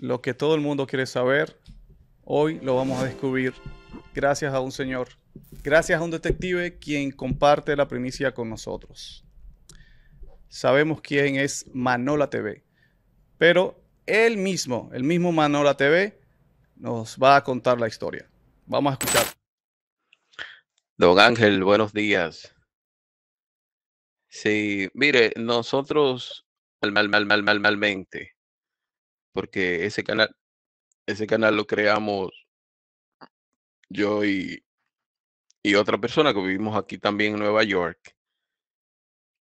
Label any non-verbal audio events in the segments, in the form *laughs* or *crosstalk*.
Lo que todo el mundo quiere saber, hoy lo vamos a descubrir gracias a un señor, gracias a un detective quien comparte la primicia con nosotros. Sabemos quién es Manola TV, pero él mismo, el mismo Manola TV, nos va a contar la historia. Vamos a escuchar. Don Ángel, buenos días. Sí, mire, nosotros mal, mal, mal, mal, mal, malmente porque ese canal, ese canal lo creamos yo y, y otra persona que vivimos aquí también en Nueva York.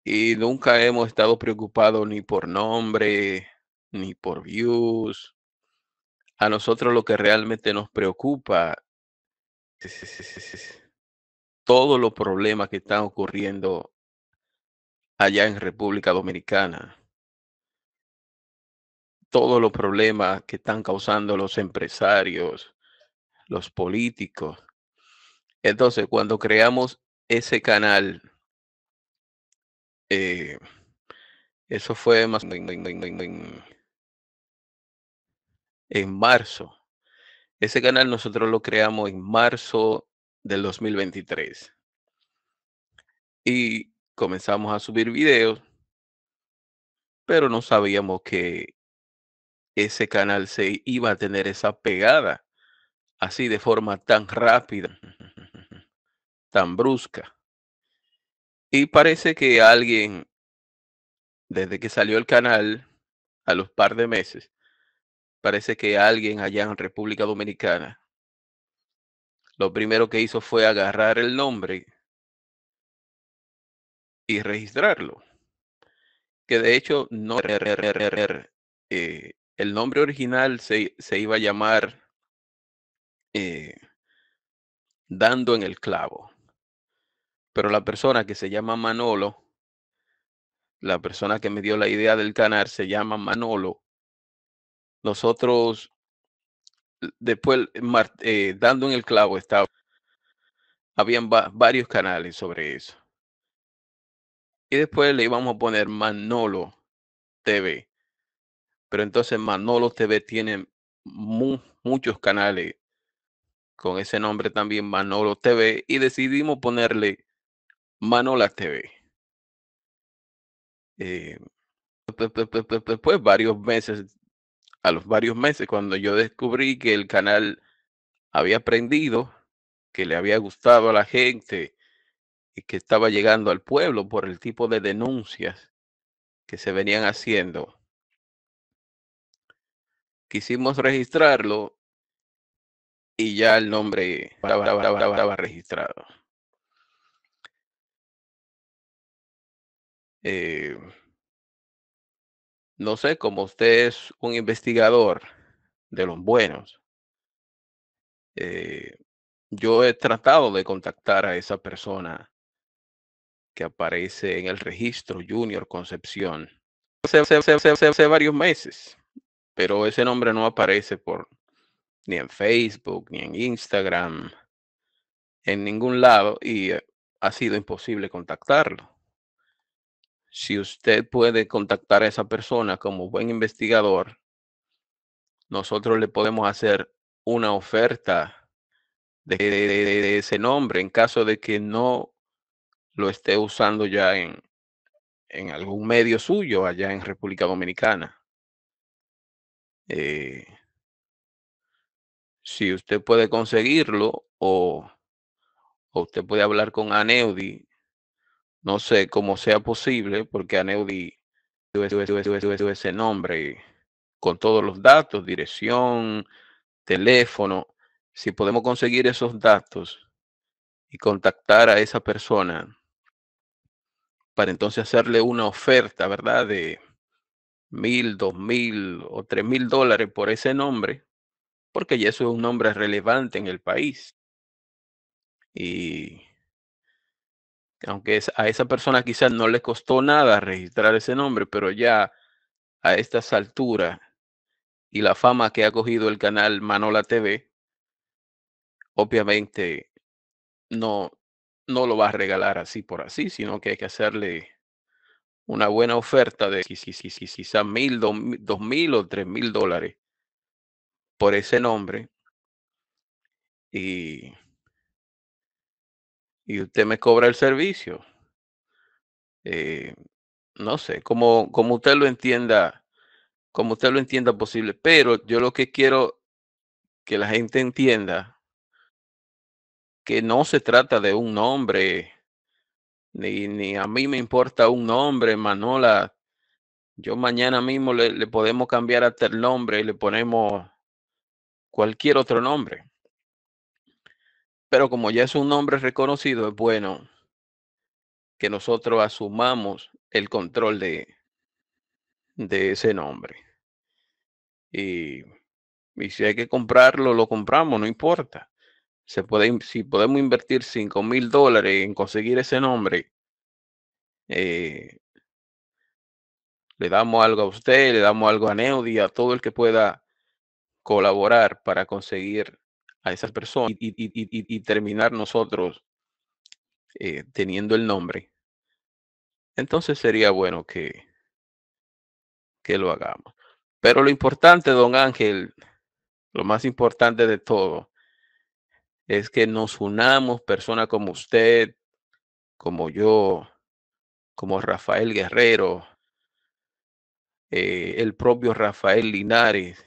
Y nunca hemos estado preocupados ni por nombre, ni por views. A nosotros lo que realmente nos preocupa es todos los problemas que están ocurriendo allá en República Dominicana todos los problemas que están causando los empresarios, los políticos. Entonces, cuando creamos ese canal, eh, eso fue más en marzo. Ese canal nosotros lo creamos en marzo del 2023. Y comenzamos a subir videos, pero no sabíamos que ese canal se iba a tener esa pegada así de forma tan rápida, *laughs* tan brusca. Y parece que alguien, desde que salió el canal, a los par de meses, parece que alguien allá en República Dominicana, lo primero que hizo fue agarrar el nombre y registrarlo. Que de hecho no eh, el nombre original se, iba a llamar eh, Dando en el Clavo. Pero la persona que se llama Manolo, la persona que me dio la idea del canal se llama Manolo. Nosotros, después, eh, Dando en el Clavo estaba habían varios canales sobre eso. Y después le íbamos a poner Manolo TV. Pero entonces Manolo TV tiene muchos canales con ese nombre también Manolo TV y decidimos ponerle Manola TV. después, eh, pues varios meses, a los varios meses, cuando yo descubrí que el canal había prendido, que le había gustado a la gente y que estaba llegando al pueblo por el tipo de denuncias que se venían haciendo, quisimos registrarlo y ya el nombre estaba, registrado. Eh, no sé, como usted es un investigador de los buenos, eh, yo he tratado de contactar a esa persona que aparece en el registro Junior Concepción hace varios meses pero ese nombre no aparece por ni en Facebook, ni en Instagram, en ningún lado y eh, ha sido imposible contactarlo. Si usted puede contactar a esa persona como buen investigador, nosotros le podemos hacer una oferta de, ese nombre en caso de que no lo esté usando ya en algún medio suyo allá en República Dominicana. Eh, si usted puede conseguirlo o, usted puede hablar con Aneudi, no sé cómo sea posible, porque Aneudi tuve ese nombre con todos los datos, dirección, teléfono. Si podemos conseguir esos datos y contactar a esa persona para entonces hacerle una oferta, ¿verdad? De, mil, dos mil o tres mil dólares por ese nombre, porque ya eso es un nombre relevante en el país. Y aunque a esa persona quizás no le costó nada registrar ese nombre, pero ya a estas alturas y la fama que ha cogido el canal Manola TV, obviamente no, no lo va a regalar así por así, sino que hay que hacerle una buena oferta de quizás mil, dos mil o tres mil dólares por ese nombre. Y, y usted me cobra el servicio. Eh, no sé, como, como usted lo entienda, como usted lo entienda posible. Pero yo lo que quiero que la gente entienda que no se trata de un nombre ni, a mí me importa un nombre, Manola. Yo mañana mismo le, podemos cambiar hasta el nombre y le ponemos cualquier otro nombre. Pero como ya es un nombre reconocido, es bueno que nosotros asumamos el control de, de ese nombre. y si hay que comprarlo, lo compramos, no importa si podemos invertir 5 mil dólares en conseguir ese nombre, eh, le damos algo a usted, le damos algo a Neudi, a todo el que pueda colaborar para conseguir a esas personas y, terminar nosotros eh, teniendo el nombre. Entonces sería bueno que, que lo hagamos. Pero lo importante, don Ángel, lo más importante de todo, es que nos unamos, personas como usted, como yo, como Rafael Guerrero, eh, el propio Rafael Linares,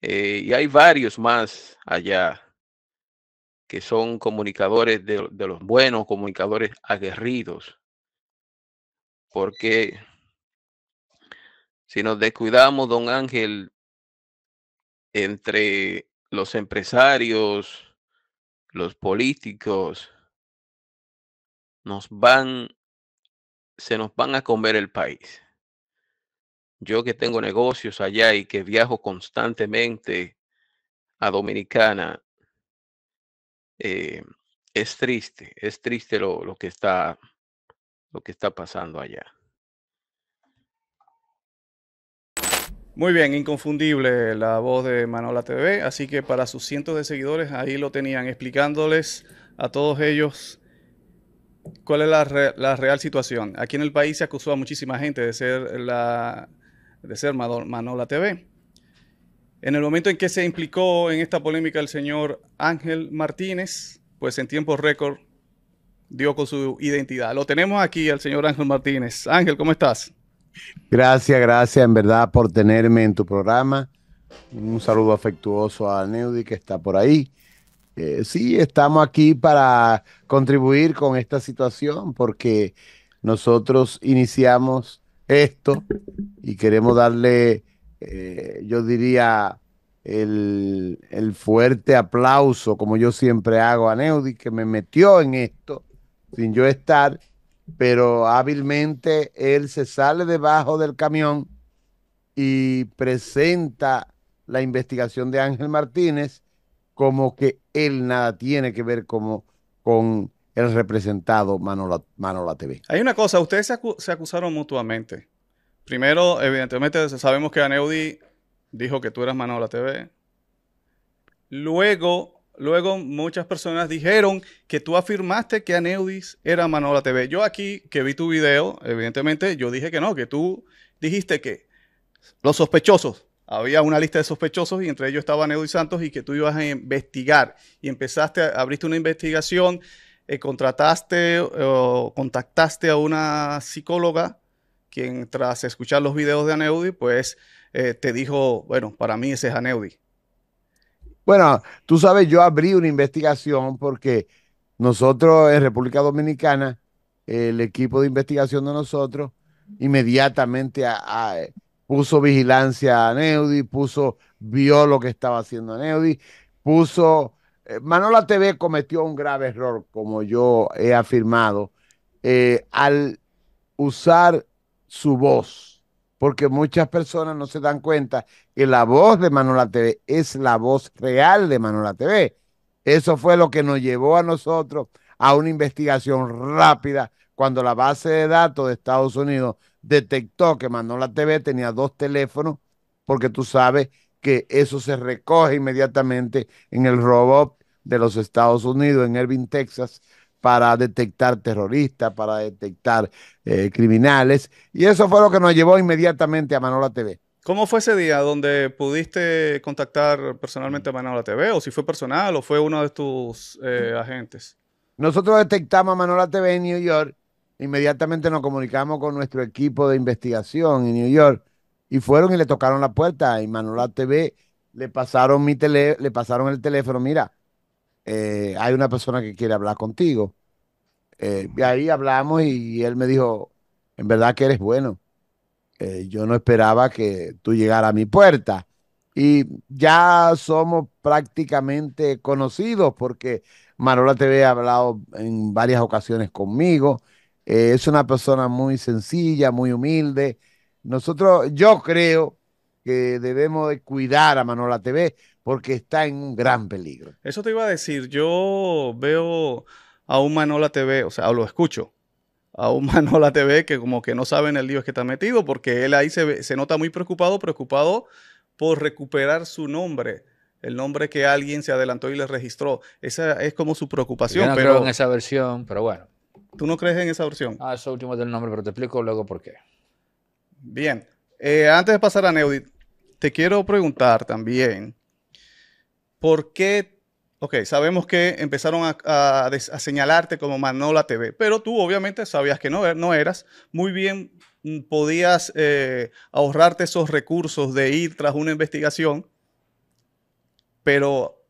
eh, y hay varios más allá que son comunicadores de, de los buenos, comunicadores aguerridos, porque si nos descuidamos, don Ángel, entre los empresarios, los políticos nos van, se nos van a comer el país. Yo que tengo negocios allá y que viajo constantemente a Dominicana, eh, es triste, es triste lo, que está, lo que está pasando allá. Muy bien, inconfundible la voz de Manola TV, así que para sus cientos de seguidores ahí lo tenían explicándoles a todos ellos cuál es la, real situación. Aquí en el país se acusó a muchísima gente de ser, la, de ser Manola TV. En el momento en que se implicó en esta polémica el señor Ángel Martínez, pues en tiempo récord dio con su identidad. Lo tenemos aquí al señor Ángel Martínez. Ángel, ¿cómo estás? Gracias, gracias en verdad por tenerme en tu programa. Un saludo afectuoso a Neudi que está por ahí. Eh, sí, estamos aquí para contribuir con esta situación porque nosotros iniciamos esto y queremos darle, eh, yo diría, el, el, fuerte aplauso, como yo siempre hago a Neudi, que me metió en esto sin yo estar pero hábilmente él se sale debajo del camión y presenta la investigación de Ángel Martínez como que él nada tiene que ver como, con el representado Manola, Manola TV. Hay una cosa, ustedes se, se acusaron mutuamente. Primero, evidentemente, sabemos que Aneudi dijo que tú eras Manola TV. Luego, Luego muchas personas dijeron que tú afirmaste que Aneudis era Manola TV. Yo aquí que vi tu video, evidentemente yo dije que no, que tú dijiste que los sospechosos, había una lista de sospechosos y entre ellos estaba Aneudis Santos y que tú ibas a investigar y empezaste, abriste una investigación, eh, contrataste o contactaste a una psicóloga quien tras escuchar los videos de Aneudis, pues eh, te dijo, bueno, para mí ese es Aneudis. Bueno, tú sabes, yo abrí una investigación porque nosotros en República Dominicana, el equipo de investigación de nosotros, inmediatamente puso vigilancia a Neudi, puso, vio lo que estaba haciendo Neudi, puso... Eh, Manola TV cometió un grave error, como yo he afirmado, eh, al usar su voz porque muchas personas no se dan cuenta que la voz de Manola TV es la voz real de Manola TV. Eso fue lo que nos llevó a nosotros a una investigación rápida cuando la base de datos de Estados Unidos detectó que Manola TV tenía dos teléfonos, porque tú sabes que eso se recoge inmediatamente en el robot de los Estados Unidos, en Irving, Texas, para detectar terroristas, para detectar eh, criminales. Y eso fue lo que nos llevó inmediatamente a Manola TV. ¿Cómo fue ese día donde pudiste contactar personalmente a Manola TV? ¿O si fue personal o fue uno de tus eh, agentes? Nosotros detectamos a Manola TV en New York. Inmediatamente nos comunicamos con nuestro equipo de investigación en New York y fueron y le tocaron la puerta. Y Manola TV le pasaron, mi tele, le pasaron el teléfono. Mira, eh, hay una persona que quiere hablar contigo. Eh, y ahí hablamos y, él me dijo, en verdad que eres bueno. Eh, yo no esperaba que tú llegara a mi puerta. Y ya somos prácticamente conocidos porque Manola TV ha hablado en varias ocasiones conmigo. es una persona muy sencilla, muy humilde. Nosotros, yo creo que debemos cuidar a Manola TV porque está en gran peligro. Eso te iba a decir, yo veo a un Manola TV, o sea, lo escucho, a un *laughs* Manola TV que como que no sabe en el lío que está metido, porque él ahí se, nota muy preocupado, preocupado por recuperar su nombre el nombre que alguien se adelantó y le registró. Esa es como su preocupación. Yo no pero creo en esa versión, pero bueno. ¿Tú no crees en esa versión? Ah, eso último del nombre, pero te explico luego por qué. Bien. Eh, antes de pasar a Neudit, te quiero preguntar también ¿por qué? Ok, sabemos que empezaron a, señalarte como Manola TV, pero tú obviamente sabías que no, eh, eras. Muy bien, mm, podías eh, ahorrarte esos recursos de ir tras una investigación, pero,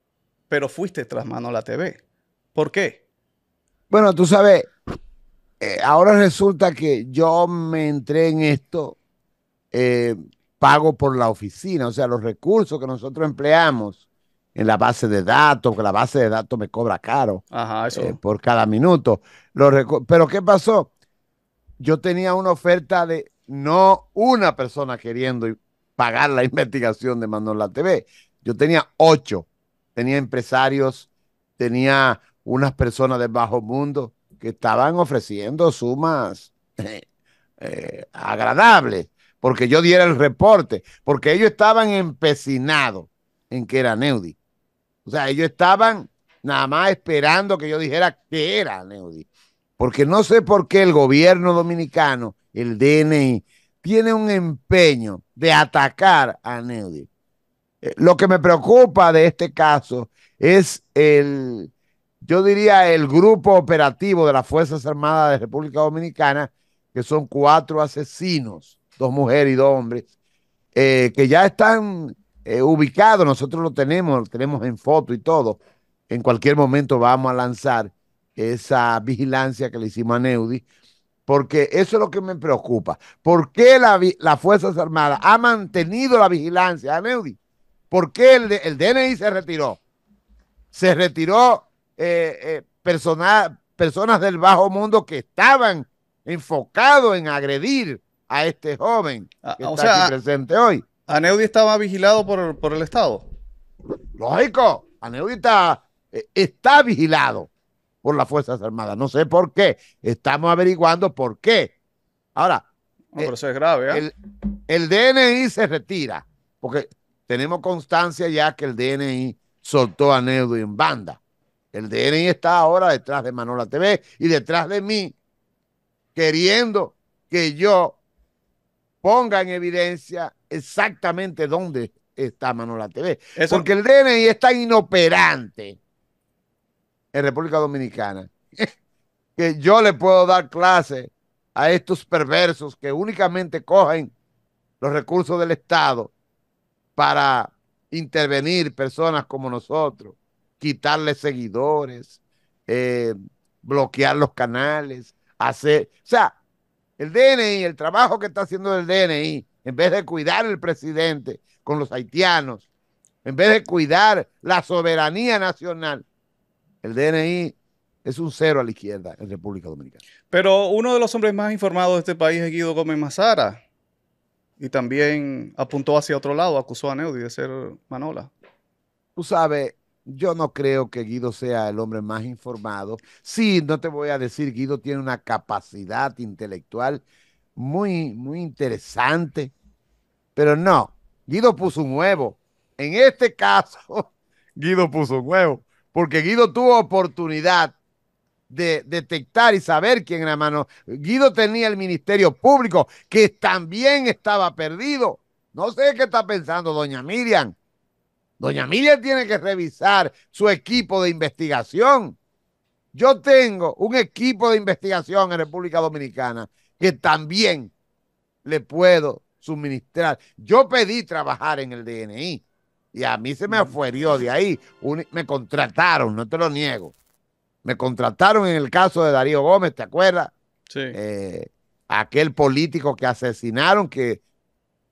pero fuiste tras Manola TV. ¿Por qué? Bueno, tú sabes, eh, ahora resulta que yo me entré en esto pago por la oficina, o sea, los recursos que nosotros empleamos en la base de datos, que la base de datos me cobra caro eh, por cada minuto. Pero ¿qué pasó? Yo tenía una oferta de no una persona queriendo pagar la *laughs* investigación de Manola TV. Yo tenía ocho. Tenía empresarios, tenía unas personas del bajo mundo que estaban ofreciendo sumas *laughs* eh, agradables, porque yo diera el reporte, porque ellos estaban empecinados en que era Neudi. O sea, ellos estaban nada más esperando que yo dijera que era Neudi. Porque no sé por qué el gobierno dominicano, el DNI, tiene un empeño de atacar a Neudi. Eh, lo que me preocupa de este caso es el, yo diría, el grupo operativo de las Fuerzas Armadas de República Dominicana, que son cuatro asesinos, dos mujeres y dos hombres, eh, que ya están eh, ubicado, nosotros lo tenemos, lo tenemos en foto y todo. En cualquier momento vamos a lanzar esa vigilancia que le hicimos a Neudi, porque eso es lo que me preocupa. ¿Por qué las la Fuerzas Armadas ha mantenido la vigilancia a ah, Neudi? ¿Por qué el, DNI se retiró? Se retiró eh, eh personas del bajo mundo que estaban enfocados en agredir a este joven ah, que está aquí presente hoy. Aneudi estaba vigilado por, el Estado. Lógico, Aneudi eh, está, vigilado por las Fuerzas Armadas. No sé por qué. Estamos averiguando por qué. Ahora. Eh, grave. ¿ah? El, DNI se retira, porque tenemos constancia ya que el DNI soltó a Neudo en banda. El DNI está ahora detrás de Manola TV y detrás de mí, queriendo que yo ponga en evidencia exactamente dónde está Manola TV. Porque el DNI está inoperante en República Dominicana. *laughs* que yo le puedo dar clase a estos perversos que únicamente cogen los recursos del Estado para intervenir personas como nosotros, quitarles seguidores, eh, bloquear los canales, hacer... O sea, el DNI, el trabajo que está haciendo el DNI, en vez de cuidar el presidente con los haitianos, en vez de cuidar la soberanía nacional, el DNI es un cero a la izquierda en República Dominicana. Pero uno de los hombres más informados de este país es Guido Gómez Mazara. Y también apuntó hacia otro lado, acusó a Neudi de ser Manola. Tú sabes, yo no creo que Guido sea el hombre más informado. Sí, no te voy a decir, Guido tiene una capacidad intelectual muy, muy interesante, pero no, Guido puso un huevo. En este caso, *laughs* Guido puso un huevo, porque Guido tuvo oportunidad de detectar y saber quién era mano. Guido tenía el Ministerio Público, que también estaba perdido. No sé qué está pensando doña Miriam Doña Emilia tiene que revisar su equipo de investigación. Yo tengo un equipo de investigación en República Dominicana que también le puedo suministrar. Yo pedí trabajar en el DNI y a mí se me afuerió de ahí. me contrataron, no te lo niego. Me contrataron en el caso de Darío Gómez, ¿te acuerdas? Sí. Eh, aquel político que asesinaron, que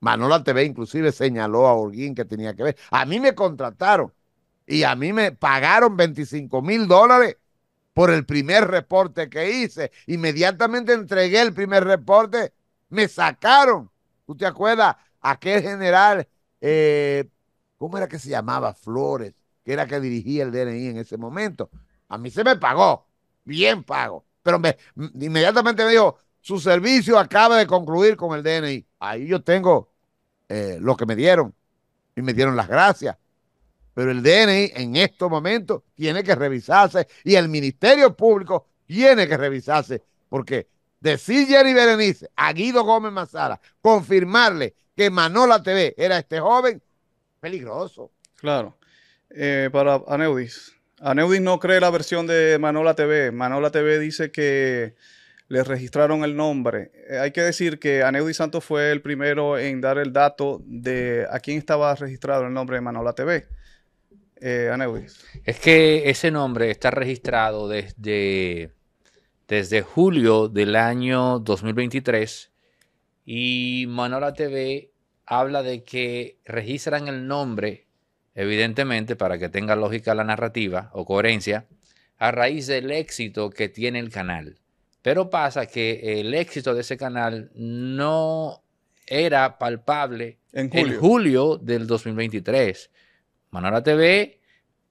Manola TV inclusive señaló a Holguín que tenía que ver. A mí me contrataron y a mí me pagaron 25 mil dólares por el primer reporte que hice. Inmediatamente entregué el primer reporte, me sacaron. ¿Tú te acuerdas? Aquel general, eh, ¿cómo era que se llamaba? Flores, que era que dirigía el DNI en ese momento. A mí se me pagó, bien pago. Pero me, inmediatamente me dijo, su servicio acaba de concluir con el DNI. Ahí yo tengo eh, lo que me dieron y me dieron las gracias. Pero el DNI en estos momentos tiene que revisarse y el Ministerio Público tiene que revisarse porque decir Jerry Berenice a Guido Gómez Mazara, confirmarle que Manola TV era este joven, peligroso. Claro. Eh, para Aneudis. Aneudis no cree la versión de Manola TV. Manola TV dice que les registraron el nombre. Eh, hay que decir que Aneudi Santos fue el primero en dar el dato de a quién estaba registrado el nombre de Manola TV. Eh, Es que ese nombre está registrado desde, desde julio del año 2023 y Manola TV habla de que registran el nombre, evidentemente, para que tenga lógica la narrativa o coherencia, a raíz del éxito que tiene el canal. Pero pasa que el éxito de ese canal no era palpable en julio, del 2023. Manara TV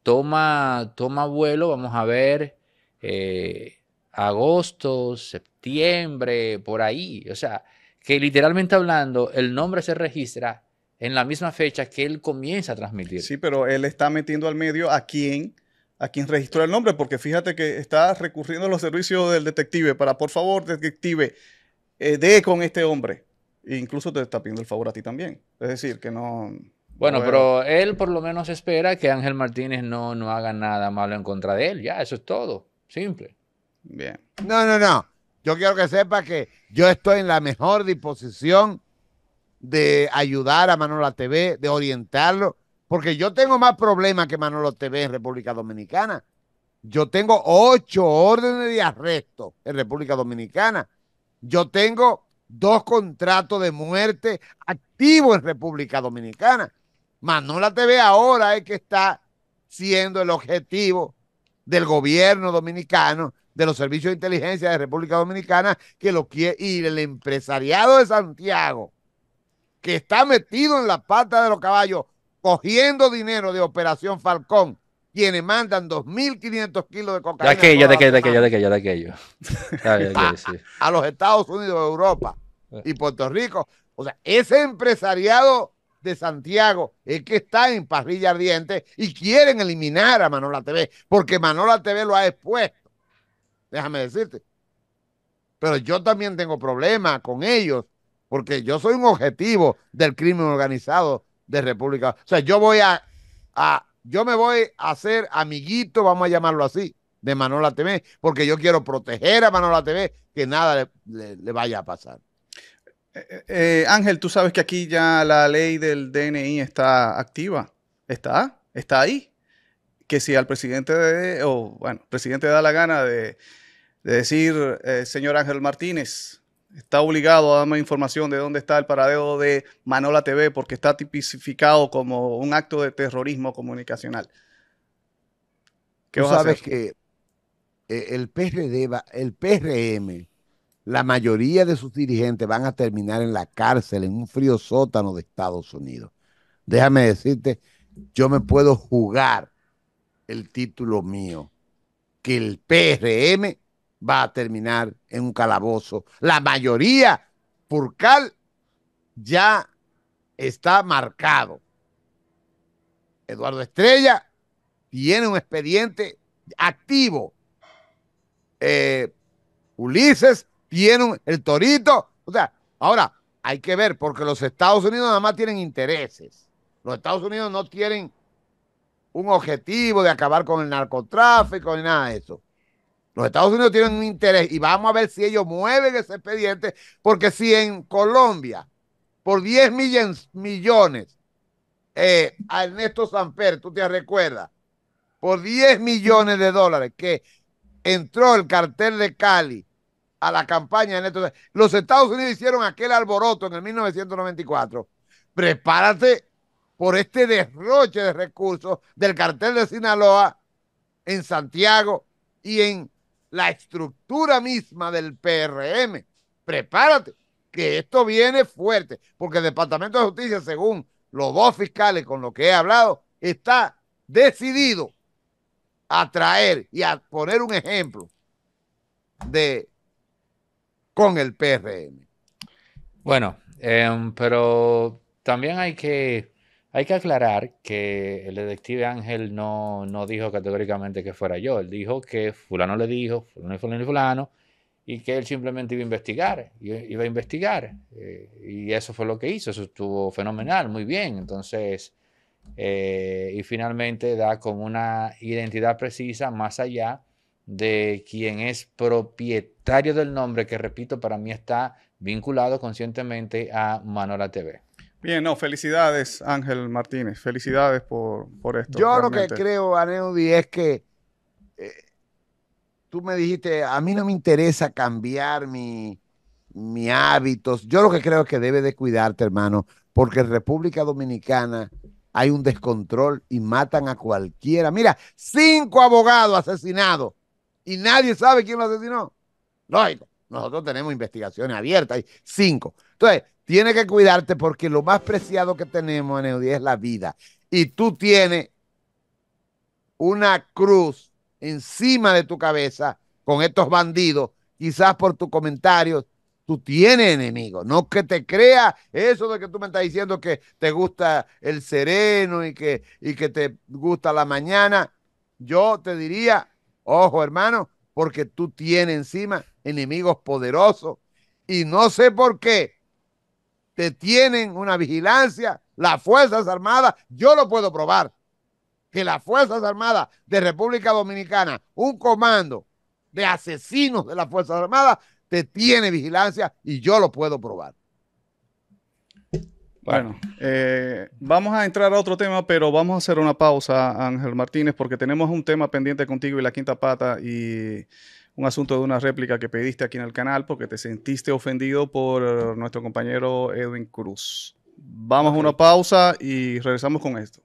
toma, toma vuelo, vamos a ver, eh, agosto, septiembre, por ahí. O sea, que literalmente hablando, el nombre se registra en la misma fecha que él comienza a transmitir. Sí, pero él está metiendo al medio a quien a quien registró el nombre, porque fíjate que está recurriendo a los servicios del detective para, por favor, detective, eh, dé con este hombre. incluso te está pidiendo el favor a ti también. Es decir, que no... Bueno, pero él por lo menos espera que Ángel Martínez no, haga nada malo en contra de él. Ya, eso es todo. Simple. Bien. No, no, no. Yo quiero que sepa que yo estoy en la mejor disposición de ayudar a Manuel TV, de orientarlo porque yo tengo más problemas que Manolo TV en República Dominicana. Yo tengo ocho órdenes de arresto en República Dominicana. Yo tengo dos contratos de muerte activos en República Dominicana. Manola TV ahora es que está siendo el objetivo del gobierno dominicano, de los servicios de inteligencia de República Dominicana, que lo quiere, y el empresariado de Santiago, que está metido en la pata de los caballos cogiendo dinero de Operación Falcón, quienes mandan 2.500 kilos de cocaína. De aquello, de aquello, de de aquello, de aquello. *laughs* a, los Estados Unidos, Europa eh. y Puerto Rico. O sea, ese empresariado de Santiago es que está en parrilla ardiente y quieren eliminar a Manola TV, porque Manola TV lo ha expuesto. Déjame decirte. Pero yo también tengo problemas con ellos, porque yo soy un objetivo del crimen organizado de República. O sea, yo voy a, yo me voy a hacer amiguito, vamos a llamarlo así, de Manola TV, porque yo quiero proteger a Manola TV, que nada le, vaya a pasar. Eh, eh, eh, Ángel, tú sabes que aquí ya la ley del DNI está activa. Está, está ahí. Que si al presidente de, o bueno, presidente da la gana de, decir, señor Ángel Martínez, está obligado a darme información de dónde está el paradero de Manola TV porque está tipificado como un acto de terrorismo comunicacional. ¿Qué sabes que eh, el PRD el PRM, la mayoría de sus dirigentes van a terminar en la cárcel, en un frío sótano de Estados Unidos. Déjame decirte, yo me puedo jugar el título mío, que el PRM va a terminar en un calabozo. La mayoría, Purcal ya está marcado. Eduardo Estrella tiene un expediente activo. Eh, Ulises tiene el torito. O sea, ahora hay que ver, porque los Estados Unidos nada más tienen intereses. Los Estados Unidos no tienen un objetivo de acabar con el narcotráfico ni nada de eso. Los Estados Unidos tienen un interés y vamos a ver si ellos mueven ese expediente, porque si en Colombia, por 10 millones, millones eh, a Ernesto Samper, tú te recuerdas, por 10 millones de dólares que entró el cartel de Cali a la campaña de Ernesto los Estados Unidos hicieron aquel alboroto en el 1994. Prepárate por este derroche de recursos del cartel de Sinaloa en Santiago y en la estructura misma del PRM. Prepárate, que esto viene fuerte, porque el Departamento de Justicia, según los dos fiscales con los que he hablado, está decidido a traer y a poner un ejemplo de con el PRM. Bueno, em, pero también hay que hay que aclarar que el detective Ángel no, dijo categóricamente que fuera yo. Él dijo que fulano le dijo, fulano y fulano y que él simplemente iba a investigar, iba a investigar. Eh, y eso fue lo que hizo, eso estuvo fenomenal, muy bien. Entonces, eh, y finalmente da con una identidad precisa más allá de quien es propietario del nombre, que repito, para mí está vinculado conscientemente a Manola TV. Bien, no, felicidades Ángel Martínez, felicidades por, esto. Yo lo que creo, Aneudi, es que eh, tú me dijiste, a mí no me interesa cambiar mi, hábitos. Yo lo que creo es que debes de cuidarte, hermano, porque en República Dominicana hay un descontrol y matan a cualquiera. Mira, cinco abogados asesinados y nadie sabe quién lo asesinó. hay nosotros tenemos investigaciones abiertas, cinco. Entonces, Tienes que cuidarte porque lo más preciado que tenemos en día es la vida. Y tú tienes una cruz encima de tu cabeza con estos bandidos, quizás por tus comentarios, tú tienes enemigos. No que te crea eso de que tú me estás diciendo que te gusta el sereno y que, y que te gusta la mañana. Yo te diría, ojo hermano, porque tú tienes encima enemigos poderosos. Y no sé por qué te tienen una vigilancia, las Fuerzas Armadas, yo lo puedo probar, que las Fuerzas Armadas de República Dominicana, un comando de asesinos de las Fuerzas Armadas, te tiene vigilancia y yo lo puedo probar. Bueno, eh, vamos a entrar a otro tema, pero vamos a hacer una pausa, Ángel Martínez, porque tenemos un tema pendiente contigo y la quinta pata y un asunto de una réplica que pediste aquí en el canal porque te sentiste ofendido por nuestro compañero Edwin Cruz. Vamos a una pausa y regresamos con esto.